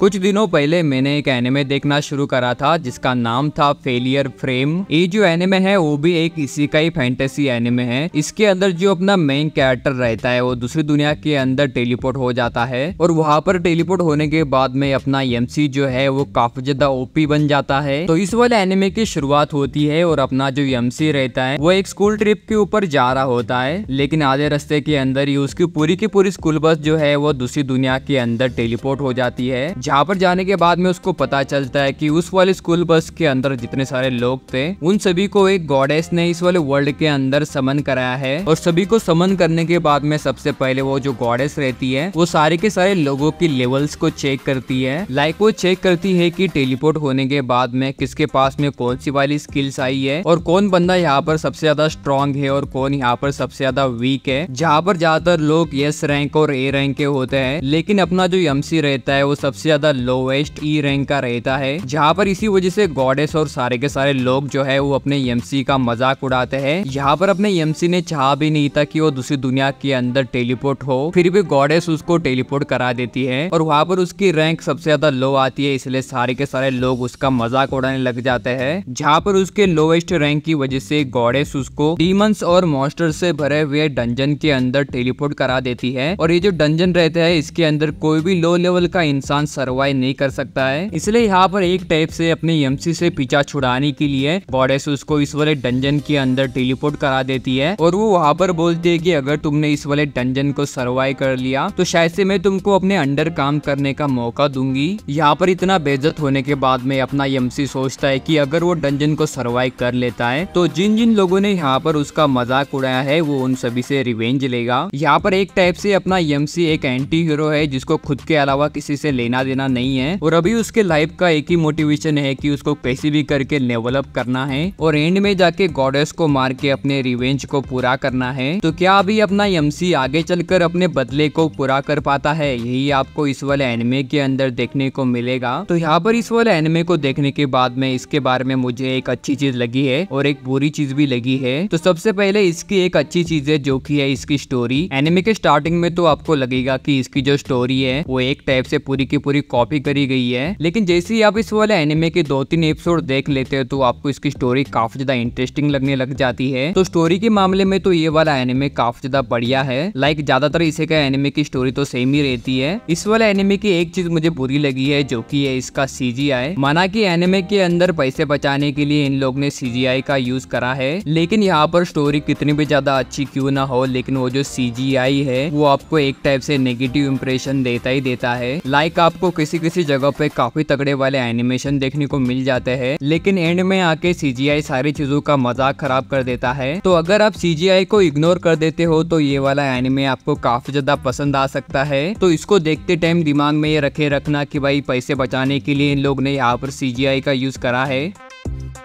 कुछ दिनों पहले मैंने एक एनिमे देखना शुरू करा था जिसका नाम था फेलियर फ्रेम ये जो एनिमे है वो भी एक इसी का ही फैंटेसी एनिमे है इसके अंदर जो अपना मेन कैरेक्टर रहता है वो दूसरी दुनिया के अंदर टेलीपोर्ट हो जाता है और वहां पर टेलीपोर्ट होने के बाद में अपना एमसी जो है वो काफी ज्यादा ओपी बन जाता है तो इस वाले एनिमे की शुरुआत होती है और अपना जो एम रहता है वो एक स्कूल ट्रिप के ऊपर जा रहा होता है लेकिन आधे रास्ते के अंदर ही उसकी पूरी की पूरी स्कूल बस जो है वो दूसरी दुनिया के अंदर टेलीपोर्ट हो जाती है जहाँ पर जाने के बाद में उसको पता चलता है कि उस वाले स्कूल बस के अंदर जितने सारे लोग थे उन सभी को एक गॉडेस ने इस वाले वर्ल्ड के अंदर समन कराया है और सभी को समन करने के बाद में सबसे पहले वो जो गॉडेस रहती है वो सारे के सारे लोगों की लेवल्स को चेक करती है लाइक वो चेक करती है की टेलीपोर्ट होने के बाद में किसके पास में कौन सी वाली स्किल्स आई है और कौन बंदा यहाँ पर सबसे ज्यादा स्ट्रॉन्ग है और कौन यहाँ पर सबसे ज्यादा वीक है जहाँ पर ज्यादातर लोग यस रैंक और ए रैंक के होते हैं लेकिन अपना जो एमसी रहता है वो सबसे ज्यादा लोवेस्ट ई रैंक का रहता है जहाँ पर इसी वजह से गॉडेस और सारे के सारे लोग जो है वो अपने यमसी का मजाक उड़ाते हैं यहाँ पर अपने यमसी ने चाह भी नहीं था कि वो दूसरी दुनिया के अंदर टेलीपोर्ट हो फिर भी गॉडेस उसको टेलीपोर्ट करा देती है और वहाँ पर उसकी रैंक सबसे ज्यादा लो आती है इसलिए सारे के सारे लोग उसका मजाक उड़ाने लग जाते हैं जहाँ पर उसके लोवेस्ट रैंक की वजह से गॉडेस उसको डीमंस और मॉस्टर से भरे हुए डंजन के अंदर टेलीपोर्ट करा देती है और ये जो डंजन रहते हैं इसके अंदर कोई भी लो लेवल का इंसान सर्वाइव नहीं कर सकता है इसलिए यहाँ पर एक टाइप से अपने सी से पीछा छुड़ाने के लिए बॉडेस उसको इस वाले डंजन के अंदर टेलीपोर्ट करा देती है और वो वहाँ पर बोलती है की अगर तुमने इस वाले डंजन को सर्वाइव कर लिया तो शायद से मैं तुमको अपने अंडर काम करने का मौका दूंगी यहाँ पर इतना बेजत होने के बाद में अपना सी सोचता है की अगर वो डंजन को सर्वाइव कर लेता है तो जिन जिन लोगों ने यहाँ पर उसका मजाक उड़ाया है वो उन सभी से रिवेंज लेगा यहाँ पर एक टाइप से अपना एमसी एक एंटी हीरो है जिसको खुद के अलावा किसी से लेना देना लेना नहीं है और अभी उसके लाइफ का एक ही मोटिवेशन है कि उसको कैसे भी करके डेवलप करना है और एंड में जाके गॉडेस को मार के अपने रिवेंज को पूरा करना है तो क्या अभी अपना एमसी आगे चलकर अपने बदले को पूरा कर पाता है यही आपको इस वाले एनमे के अंदर देखने को मिलेगा तो यहाँ पर इस वाले एनमे को देखने के बाद में इसके बारे में मुझे एक अच्छी चीज लगी है और एक बुरी चीज भी लगी है तो सबसे पहले इसकी एक अच्छी चीज है जो की है इसकी स्टोरी एनिमे के स्टार्टिंग में तो आपको लगेगा कि इसकी जो स्टोरी है वो एक टाइप से पूरी की पूरी कॉपी करी गई है लेकिन जैसे ही आप इस वाले एनिमे के दो तीन एपिसोड देख लेते हो तो आपको इसकी स्टोरी काफी ज्यादा इंटरेस्टिंग लगने लग जाती है तो स्टोरी के मामले में तो ये वाला एनिमे काफी ज्यादा बढ़िया है लाइक ज्यादातर इसे का एनिमे की स्टोरी तो सेम ही रहती है इस वाले एनिमे की एक चीज मुझे बुरी लगी है जो की है इसका सी माना की एनिमे के अंदर पैसे बचाने के लिए इन लोग ने सीजीआई का यूज करा है लेकिन यहाँ पर स्टोरी कितनी भी ज्यादा अच्छी क्यों ना हो लेकिन वो जो सी है वो आपको एक टाइप से नेगेटिव इम्प्रेशन देता ही देता है लाइक आपको किसी किसी जगह पे काफी तगड़े वाले एनिमेशन देखने को मिल जाते हैं लेकिन एंड में आके सीजीआई सारी चीजों का मजाक खराब कर देता है तो अगर आप सीजीआई को इग्नोर कर देते हो तो ये वाला एनिमे आपको काफी ज्यादा पसंद आ सकता है तो इसको देखते टाइम दिमाग में ये रखे रखना की भाई पैसे बचाने के लिए इन लोग ने यहाँ पर सी का यूज करा है